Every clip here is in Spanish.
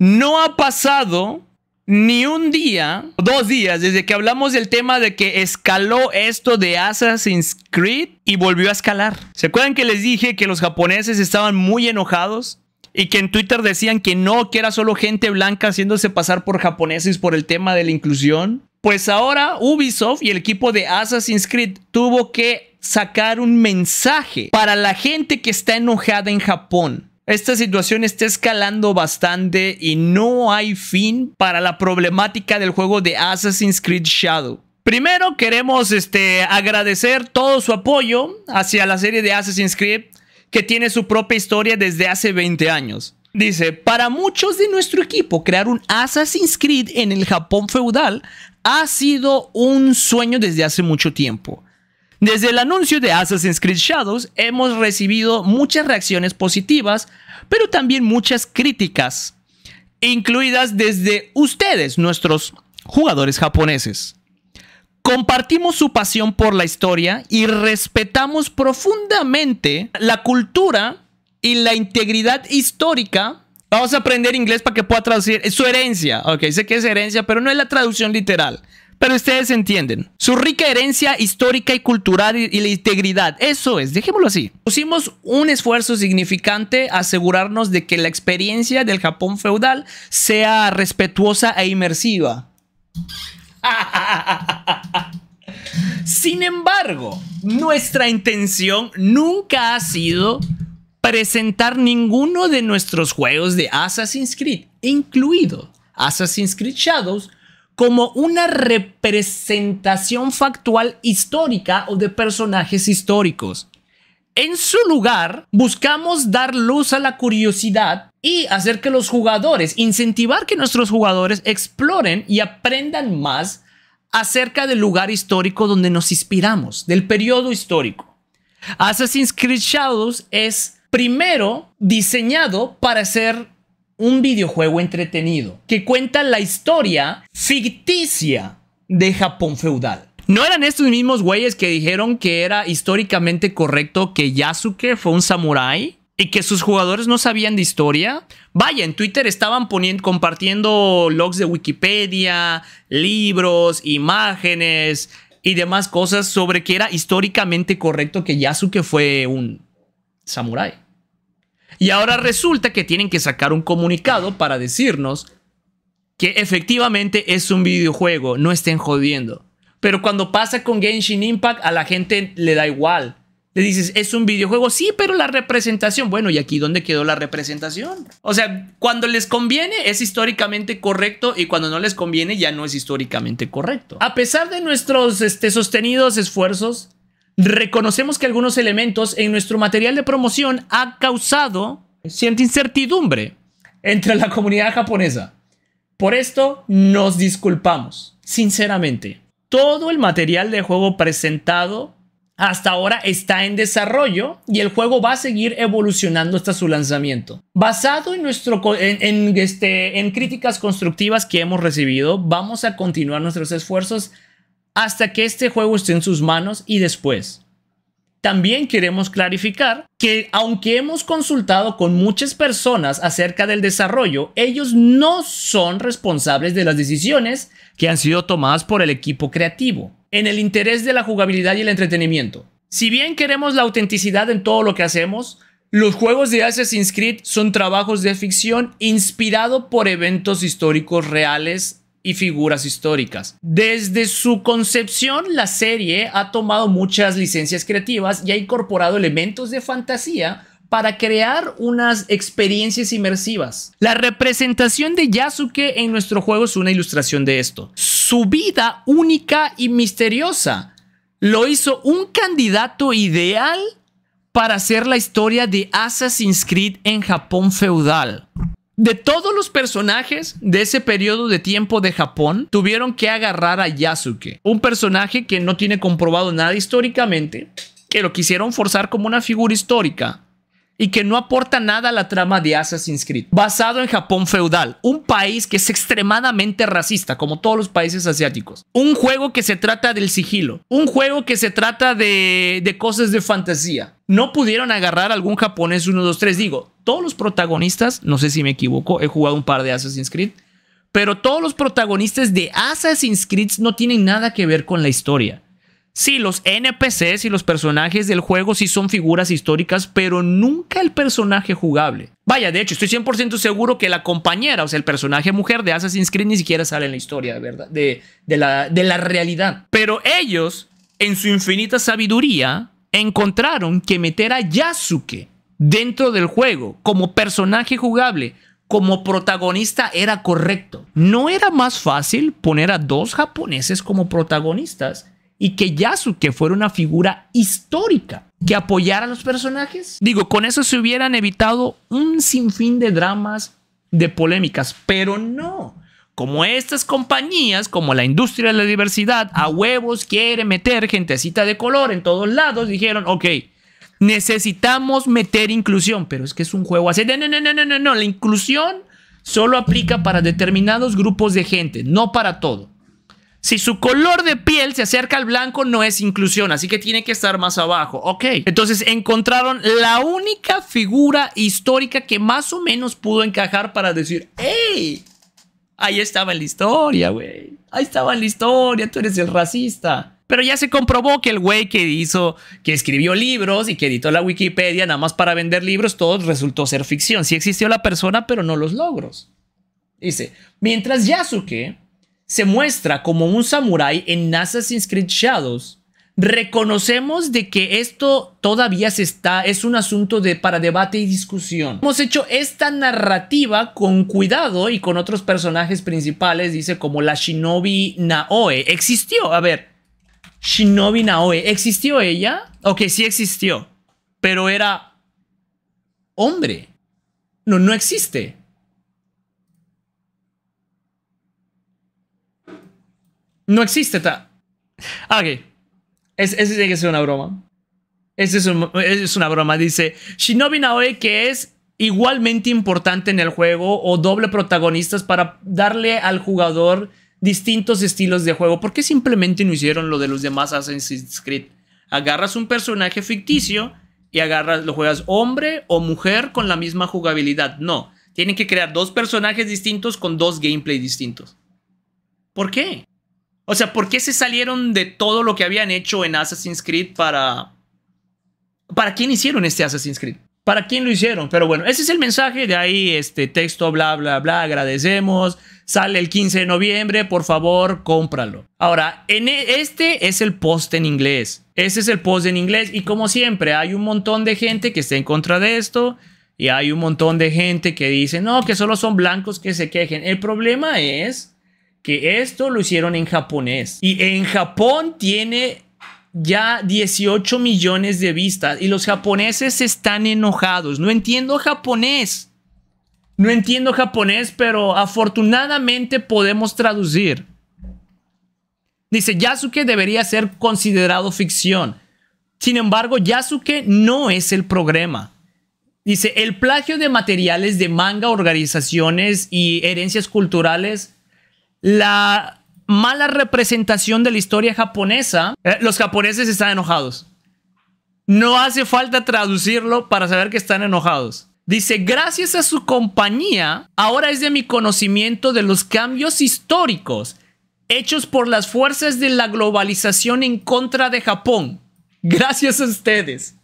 No ha pasado ni un día, dos días, desde que hablamos del tema de que escaló esto de Assassin's Creed y volvió a escalar. ¿Se acuerdan que les dije que los japoneses estaban muy enojados? Y que en Twitter decían que no, que era solo gente blanca haciéndose pasar por japoneses por el tema de la inclusión. Pues ahora Ubisoft y el equipo de Assassin's Creed tuvo que sacar un mensaje para la gente que está enojada en Japón. Esta situación está escalando bastante y no hay fin para la problemática del juego de Assassin's Creed Shadow. Primero queremos este, agradecer todo su apoyo hacia la serie de Assassin's Creed que tiene su propia historia desde hace 20 años. Dice, para muchos de nuestro equipo, crear un Assassin's Creed en el Japón feudal ha sido un sueño desde hace mucho tiempo. Desde el anuncio de Assassin's Creed Shadows hemos recibido muchas reacciones positivas, pero también muchas críticas, incluidas desde ustedes, nuestros jugadores japoneses. Compartimos su pasión por la historia y respetamos profundamente la cultura y la integridad histórica. Vamos a aprender inglés para que pueda traducir. su herencia. Ok, sé que es herencia, pero no es la traducción literal. Pero ustedes entienden. Su rica herencia histórica y cultural y, la integridad. Eso es, dejémoslo así. Pusimos un esfuerzo significante a asegurarnos de que la experiencia del Japón feudal sea respetuosa e inmersiva. Sin embargo, nuestra intención nunca ha sido presentar ninguno de nuestros juegos de Assassin's Creed, incluido Assassin's Creed Shadows, como una representación factual histórica o de personajes históricos. En su lugar, buscamos dar luz a la curiosidad y hacer que los jugadores, incentivar que nuestros jugadores exploren y aprendan más acerca del lugar histórico donde nos inspiramos, del periodo histórico. Assassin's Creed Shadows es primero diseñado para ser un videojuego entretenido que cuenta la historia ficticia de Japón feudal. ¿No eran estos mismos güeyes que dijeron que era históricamente correcto que Yasuke fue un samurái? y que sus jugadores no sabían de historia. Vaya, en Twitter estaban poniendo, compartiendo logs de Wikipedia, libros, imágenes y demás cosas sobre que era históricamente correcto que Yasuke fue un samurái. Y ahora resulta que tienen que sacar un comunicado para decirnos que efectivamente es un videojuego, no estén jodiendo. Pero cuando pasa con Genshin Impact, a la gente le da igual. Le dices, es un videojuego, sí, pero la representación, bueno, ¿y aquí dónde quedó la representación? O sea, cuando les conviene es históricamente correcto y cuando no les conviene ya no es históricamente correcto. A pesar de nuestros este, sostenidos esfuerzos, reconocemos que algunos elementos en nuestro material de promoción han causado cierta incertidumbre entre la comunidad japonesa. Por esto nos disculpamos, sinceramente. Todo el material de juego presentado hasta ahora está en desarrollo y el juego va a seguir evolucionando hasta su lanzamiento. Basado en, nuestro, este, en críticas constructivas que hemos recibido, vamos a continuar nuestros esfuerzos hasta que este juego esté en sus manos y después. También queremos clarificar que aunque hemos consultado con muchas personas acerca del desarrollo, ellos no son responsables de las decisiones que han sido tomadas por el equipo creativo, en el interés de la jugabilidad y el entretenimiento. Si bien queremos la autenticidad en todo lo que hacemos, los juegos de Assassin's Creed son trabajos de ficción inspirado por eventos históricos reales y figuras históricas. Desde su concepción, la serie ha tomado muchas licencias creativas y ha incorporado elementos de fantasía para crear unas experiencias inmersivas. La representación de Yasuke en nuestro juego es una ilustración de esto. Su vida única y misteriosa lo hizo un candidato ideal para hacer la historia de Assassin's Creed en Japón feudal. De todos los personajes de ese periodo de tiempo de Japón, tuvieron que agarrar a Yasuke, un personaje que no tiene comprobado nada históricamente, que lo quisieron forzar como una figura histórica y que no aporta nada a la trama de Assassin's Creed. Basado en Japón feudal, un país que es extremadamente racista, como todos los países asiáticos. Un juego que se trata del sigilo. Un juego que se trata de, cosas de fantasía. No pudieron agarrar a algún japonés 1, 2, 3. Digo, todos los protagonistas, no sé si me equivoco, he jugado un par de Assassin's Creed, pero todos los protagonistas de Assassin's Creed no tienen nada que ver con la historia. Sí, los NPCs y los personajes del juego sí son figuras históricas, pero nunca el personaje jugable. Vaya, de hecho, estoy 100% seguro que la compañera, o sea, el personaje mujer de Assassin's Creed ni siquiera sale en la historia, ¿verdad? De, la, de la realidad. Pero ellos, en su infinita sabiduría, encontraron que meter a Yasuke dentro del juego, como personaje jugable, como protagonista era correcto. ¿No era más fácil poner a dos japoneses como protagonistas y que Yasuke fuera una figura histórica que apoyara a los personajes? Digo, con eso se hubieran evitado un sinfín de dramas, de polémicas, pero no. Como estas compañías, como la industria de la diversidad, a huevos quiere meter gentecita de color en todos lados, dijeron, ok, necesitamos meter inclusión, pero es que es un juego así. No, no, no, no, no, no. La inclusión solo aplica para determinados grupos de gente, no para todo. Si su color de piel se acerca al blanco, no es inclusión, así que tiene que estar más abajo. Ok. Entonces encontraron la única figura histórica que más o menos pudo encajar para decir, Ey, Ahí estaba en la historia, güey. Ahí estaba en la historia, tú eres el racista. Pero ya se comprobó que el güey que hizo, que escribió libros y que editó la Wikipedia nada más para vender libros, todo resultó ser ficción. Sí existió la persona, pero no los logros. Dice, mientras Yasuke se muestra como un samurái en Assassin's Creed Shadows, reconocemos de que esto todavía se está, es un asunto de, para debate y discusión. Hemos hecho esta narrativa con cuidado y con otros personajes principales, dice como la shinobi Naoe. Existió, a ver, Shinobi Naoe. ¿Existió ella? Ok, sí existió, pero era hombre. No, no existe. No existe. Ta ok. ese tiene que ser una broma. ese es, es una broma. Dice Shinobi Naoe que es igualmente importante en el juego o doble protagonistas para darle al jugador distintos estilos de juego. ¿Por qué simplemente no hicieron lo de los demás Assassin's Creed? Agarras un personaje ficticio y agarras, lo juegas hombre o mujer con la misma jugabilidad. No, tienen que crear dos personajes distintos con dos gameplay distintos. ¿Por qué? O sea, ¿por qué se salieron de todo lo que habían hecho en Assassin's Creed para... ¿Para quién hicieron este Assassin's Creed? ¿Para quién lo hicieron? Pero bueno, ese es el mensaje de ahí, este texto, bla, bla, bla, agradecemos, sale el 15 de noviembre, por favor, cómpralo. Ahora, en e, este es el post en inglés, ese es el post en inglés y como siempre hay un montón de gente que está en contra de esto y hay un montón de gente que dice, no, que solo son blancos que se quejen. El problema es que esto lo hicieron en japonés y en Japón tiene ya 18 millones de vistas y los japoneses están enojados. No entiendo japonés. No entiendo japonés, pero afortunadamente podemos traducir. Dice, Yasuke debería ser considerado ficción. Sin embargo, Yasuke no es el programa. Dice, el plagio de materiales de manga, organizaciones y herencias culturales, la mala representación de la historia japonesa, eh, los japoneses están enojados. No hace falta traducirlo para saber que están enojados. Dice, gracias a su compañía, ahora es de mi conocimiento de los cambios históricos hechos por las fuerzas de la globalización en contra de Japón. Gracias a ustedes.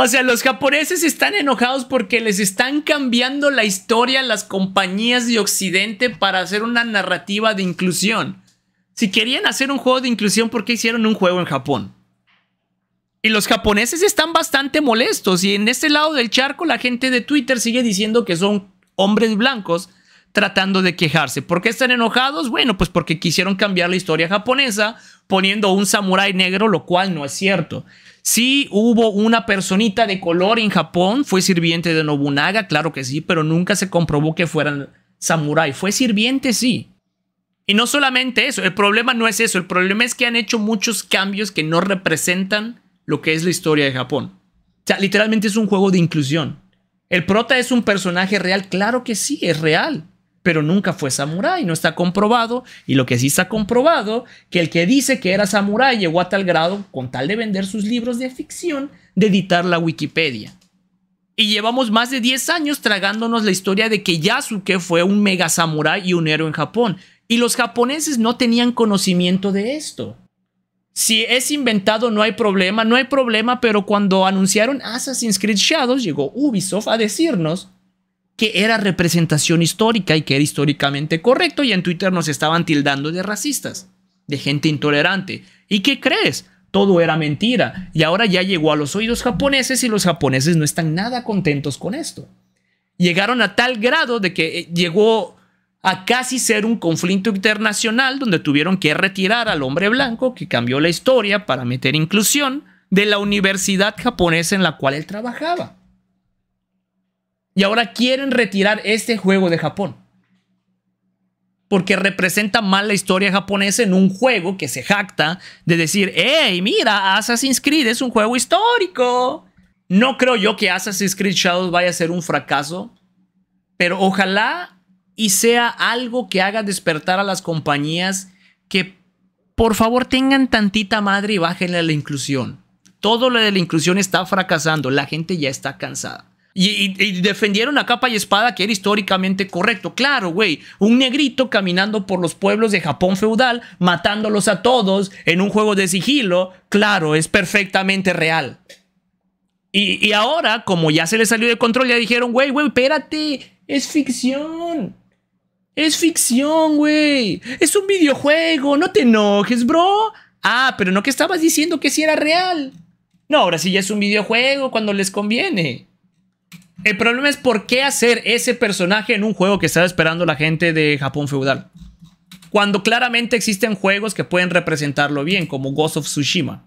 O sea, los japoneses están enojados porque les están cambiando la historia a las compañías de Occidente para hacer una narrativa de inclusión. Si querían hacer un juego de inclusión, ¿por qué hicieron un juego en Japón? Y los japoneses están bastante molestos y en este lado del charco la gente de Twitter sigue diciendo que son hombres blancos tratando de quejarse. ¿Por qué están enojados? Bueno, pues porque quisieron cambiar la historia japonesa poniendo un samurái negro, lo cual no es cierto. Sí hubo una personita de color en Japón, fue sirviente de Nobunaga, claro que sí, pero nunca se comprobó que fueran samurái. Fue sirviente, sí. Y no solamente eso, el problema no es eso, el problema es que han hecho muchos cambios que no representan lo que es la historia de Japón. O sea, literalmente es un juego de inclusión. ¿El prota es un personaje real? Claro que sí, es real pero nunca fue samurái, no está comprobado. Y lo que sí está comprobado, que el que dice que era samurái llegó a tal grado, con tal de vender sus libros de ficción, de editar la Wikipedia. Y llevamos más de 10 años tragándonos la historia de que Yasuke fue un mega samurái y un héroe en Japón. Y los japoneses no tenían conocimiento de esto. Si es inventado no hay problema, no hay problema, pero cuando anunciaron Assassin's Creed Shadows llegó Ubisoft a decirnos que era representación histórica y que era históricamente correcto y en Twitter nos estaban tildando de racistas, de gente intolerante. ¿Y qué crees? Todo era mentira y ahora ya llegó a los oídos japoneses y los japoneses no están nada contentos con esto. Llegaron a tal grado de que eh, llegó a casi ser un conflicto internacional donde tuvieron que retirar al hombre blanco que cambió la historia para meter inclusión de la universidad japonesa en la cual él trabajaba. Y ahora quieren retirar este juego de Japón. Porque representa mal la historia japonesa en un juego que se jacta de decir, hey, mira, Assassin's Creed es un juego histórico. No creo yo que Assassin's Creed Shadows vaya a ser un fracaso, pero ojalá y sea algo que haga despertar a las compañías que por favor tengan tantita madre y bájenle a la inclusión. Todo lo de la inclusión está fracasando, la gente ya está cansada. Y, defendieron a capa y espada que era históricamente correcto. Claro, güey, un negrito caminando por los pueblos de Japón feudal, matándolos a todos en un juego de sigilo, claro, es perfectamente real. Y, y ahora, como ya se le salió de control, ya dijeron, güey, güey, espérate, es ficción. Es ficción, güey. Es un videojuego, no te enojes, bro. Ah, pero no que estabas diciendo que sí era real. No, ahora sí ya es un videojuego cuando les conviene. El problema es por qué hacer ese personaje en un juego que estaba esperando la gente de Japón feudal. Cuando claramente existen juegos que pueden representarlo bien, como Ghost of Tsushima.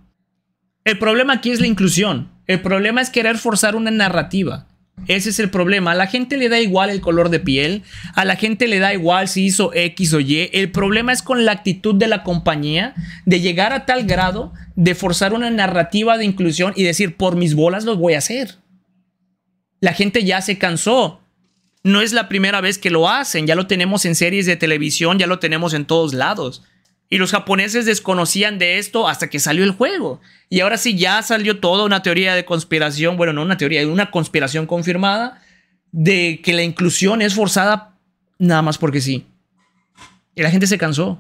El problema aquí es la inclusión. El problema es querer forzar una narrativa. Ese es el problema. A la gente le da igual el color de piel, a la gente le da igual si hizo X o Y. El problema es con la actitud de la compañía de llegar a tal grado de forzar una narrativa de inclusión y decir, por mis bolas lo voy a hacer. La gente ya se cansó. No es la primera vez que lo hacen, ya lo tenemos en series de televisión, ya lo tenemos en todos lados. Y los japoneses desconocían de esto hasta que salió el juego. Y ahora sí ya salió toda una teoría de conspiración, bueno, no una teoría, una conspiración confirmada de que la inclusión es forzada nada más porque sí. Y la gente se cansó.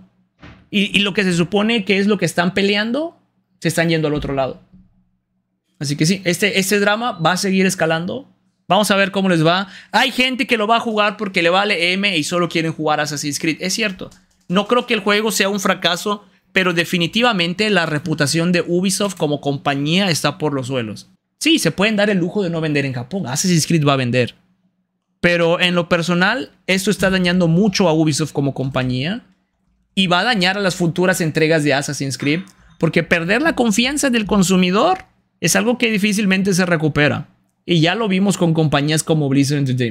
Y, lo que se supone que es lo que están peleando, se están yendo al otro lado. Así que sí, este, este drama va a seguir escalando Vamos a ver cómo les va. Hay gente que lo va a jugar porque le vale M y solo quieren jugar Assassin's Creed. Es cierto. No creo que el juego sea un fracaso, pero definitivamente la reputación de Ubisoft como compañía está por los suelos. Sí, se pueden dar el lujo de no vender en Japón. Assassin's Creed va a vender. Pero en lo personal, esto está dañando mucho a Ubisoft como compañía y va a dañar a las futuras entregas de Assassin's Creed, porque perder la confianza del consumidor es algo que difícilmente se recupera. Y ya lo vimos con compañías como Blizzard Entertainment.